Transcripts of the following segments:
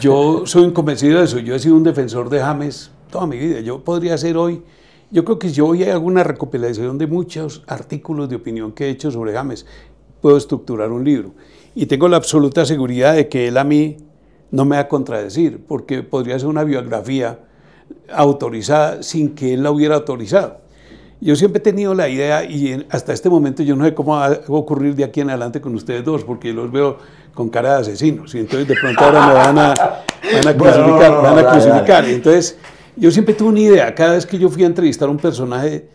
Yo soy convencido de eso. Yo he sido un defensor de James toda mi vida. Yo podría ser hoy, yo creo que si hoy hay alguna recopilación de muchos artículos de opinión que he hecho sobre James, puedo estructurar un libro. Y tengo la absoluta seguridad de que él a mí no me va a contradecir, porque podría ser una biografía autorizada sin que él la hubiera autorizado. Yo siempre he tenido la idea y hasta este momento yo no sé cómo va a ocurrir de aquí en adelante con ustedes dos, porque los veo con cara de asesinos y entonces de pronto ahora me van a, van a van a crucificar. Entonces yo siempre tuve una idea, cada vez que yo fui a entrevistar a un personaje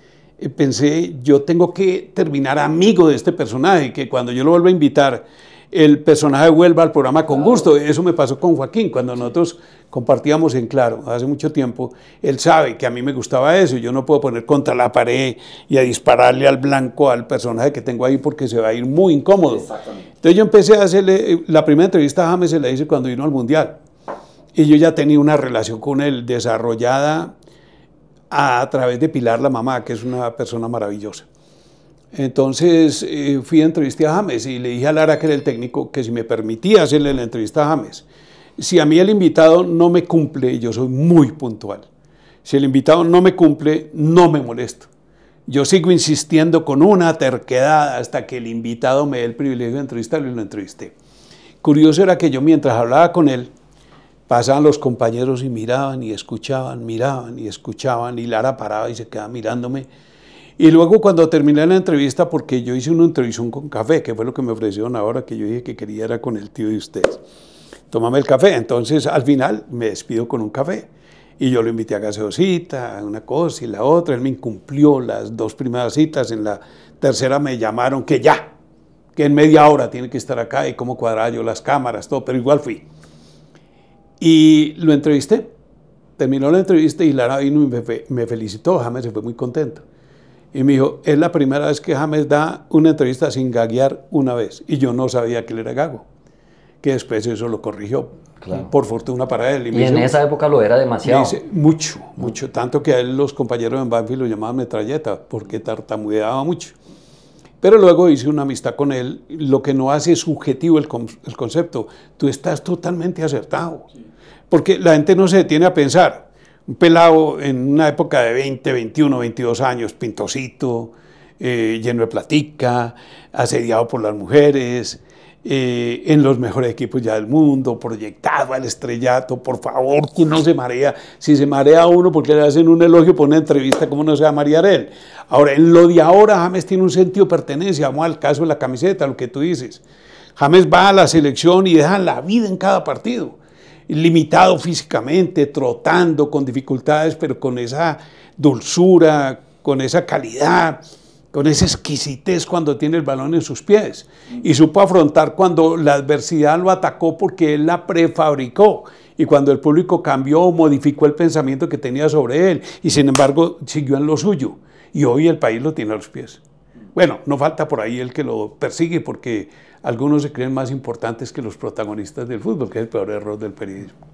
pensé, yo tengo que terminar amigo de este personaje, que cuando yo lo vuelva a invitar, el personaje vuelva al programa con gusto. Eso me pasó con Joaquín, cuando nosotros compartíamos en Claro hace mucho tiempo, él sabe que a mí me gustaba eso, yo no puedo poner contra la pared y a dispararle al blanco al personaje que tengo ahí porque se va a ir muy incómodo. Entonces yo empecé a hacerle, eh, la primera entrevista a James se la hice cuando vino al Mundial, y yo ya tenía una relación con él desarrollada a través de Pilar, la mamá, que es una persona maravillosa. Entonces eh, fui a entrevistar a James y le dije a Lara, que era el técnico, que si me permitía hacerle la entrevista a James. Si a mí el invitado no me cumple, yo soy muy puntual. Si el invitado no me cumple, no me molesto. Yo sigo insistiendo con una terquedad hasta que el invitado me dé el privilegio de entrevistarlo y lo entrevisté. Curioso era que yo mientras hablaba con él, Pasaban los compañeros y miraban y escuchaban, miraban y escuchaban, y Lara paraba y se quedaba mirándome. Y luego cuando terminé la entrevista, porque yo hice una entrevista con café, que fue lo que me ofrecieron ahora, que yo dije que quería era con el tío de ustedes. Tómame el café. Entonces al final me despido con un café. Y yo lo invité a gaseosita, una cosa y la otra. Él me incumplió las dos primeras citas. En la tercera me llamaron que ya, que en media hora tiene que estar acá y cómo cuadraba yo las cámaras, todo. Pero igual fui. Y lo entrevisté. Terminó la entrevista y Lara vino y me, felicitó. James se fue muy contento. Y me dijo, es la primera vez que James da una entrevista sin gaguear una vez. Y yo no sabía que él era gago. Que después eso lo corrigió, por fortuna para él. Y, en esa época lo era demasiado. mucho, mucho. Tanto que a él los compañeros en Banfield lo llamaban metralleta, porque tartamudeaba mucho. Pero luego hice una amistad con él. Lo que no hace es subjetivo el, el concepto. Tú estás totalmente acertado. Sí. Porque la gente no se detiene a pensar. Un pelado en una época de 20, 21, 22 años, pintosito, eh, lleno de platica, asediado por las mujeres, eh, en los mejores equipos ya del mundo, proyectado al estrellato, por favor, que no se marea. Si se marea uno porque le hacen un elogio por una entrevista, ¿cómo no se va a marear él? Ahora, en lo de ahora, James tiene un sentido de pertenencia, vamos al caso de la camiseta, lo que tú dices. James va a la selección y deja la vida en cada partido limitado físicamente, trotando con dificultades, pero con esa dulzura, con esa calidad, con esa exquisitez cuando tiene el balón en sus pies. Y supo afrontar cuando la adversidad lo atacó porque él la prefabricó. Y cuando el público cambió, modificó el pensamiento que tenía sobre él. Y sin embargo, siguió en lo suyo. Y hoy el país lo tiene a los pies. Bueno, no falta por ahí el que lo persigue porque algunos se creen más importantes que los protagonistas del fútbol, que es el peor error del periodismo.